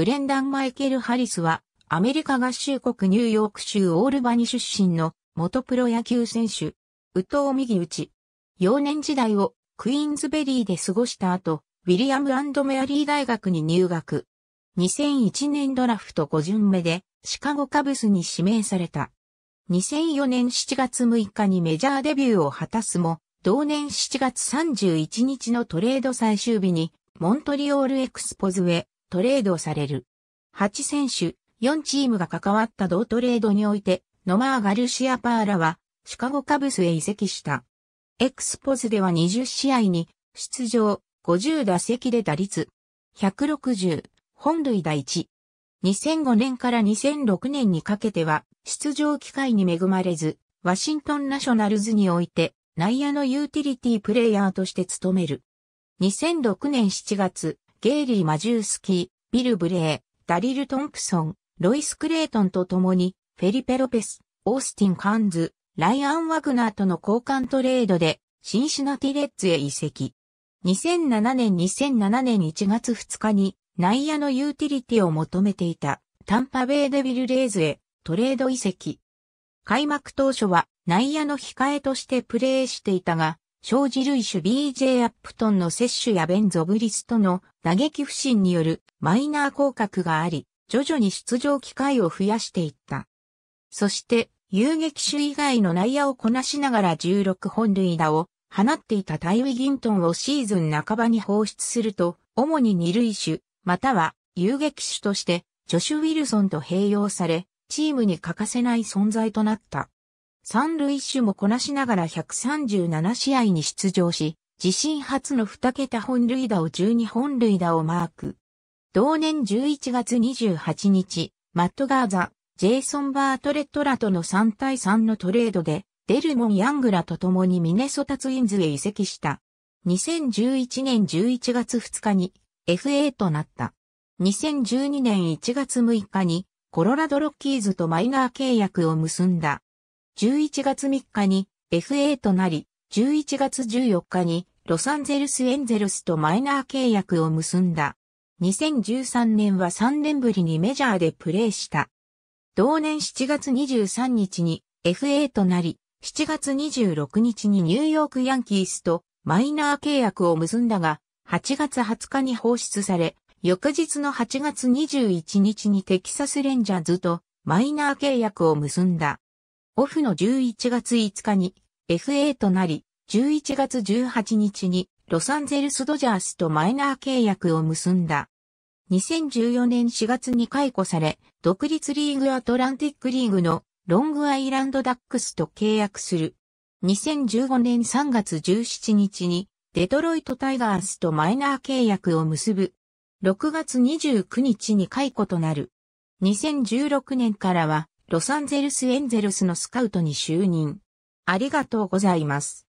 ブレンダン・マイケル・ハリスは、アメリカ合衆国ニューヨーク州オールバニ出身の元プロ野球選手、宇藤右打。幼年時代をクイーンズベリーで過ごした後、ウィリアムメアリー大学に入学。2001年ドラフト5巡目でシカゴカブスに指名された。2004年7月6日にメジャーデビューを果たすも、同年7月31日のトレード最終日にモントリオールエクスポズへトレードされる。8選手、4チームが関わった同トレードにおいて、ノマー・ガルシア・パーラは、シカゴカブスへ移籍した。エクスポズでは20試合に、出場、50打席で打率、160、本塁打1。2005年から2006年にかけては、出場機会に恵まれず、ワシントンナショナルズにおいて、内野のユーティリティプレイヤーとして務める。2006年7月、ゲイリー・マジュースキー、ビル・ブレー、ダリル・トンプソン、ロイス・クレイトンと共に、フェリペ・ロペス、オースティン・カンズ、ライアン・ワグナーとの交換トレードで、シンシナティ・レッツへ移籍。2007年2007年1月2日に、内野のユーティリティを求めていた、タンパベイ・デビル・レイズへ、トレード移籍。開幕当初は内野の控えとしてプレーしていたが、生じるイシュ BJ アップトンの摂取やベンゾブリストの打撃不振によるマイナー降格があり、徐々に出場機会を増やしていった。そして、遊撃手以外の内野をこなしながら16本塁打を放っていたタイウィギントンをシーズン半ばに放出すると、主に二塁手、または遊撃手として、ジョシュ・ウィルソンと併用され、チームに欠かせない存在となった。三塁手もこなしながら137試合に出場し、自身初の2桁本塁打を12本塁打をマーク。同年11月28日、マット・ガーザ、ジェイソン・バートレットらとの3対3のトレードで、デルモン・ヤングらと共にミネソタツインズへ移籍した。2011年11月2日に FA となった。2012年1月6日にコロラドロッキーズとマイナー契約を結んだ。11月3日に FA となり、11月14日にロサンゼルスエンゼルスとマイナー契約を結んだ。2013年は3年ぶりにメジャーでプレーした。同年7月23日に FA となり、7月26日にニューヨークヤンキースとマイナー契約を結んだが、8月20日に放出され、翌日の8月21日にテキサスレンジャーズとマイナー契約を結んだ。オフの11月5日に FA となり、11月18日にロサンゼルスドジャースとマイナー契約を結んだ。2014年4月に解雇され、独立リーグアトランティックリーグのロングアイランドダックスと契約する。2015年3月17日にデトロイトタイガースとマイナー契約を結ぶ。6月29日に解雇となる。2016年からはロサンゼルスエンゼルスのスカウトに就任。ありがとうございます。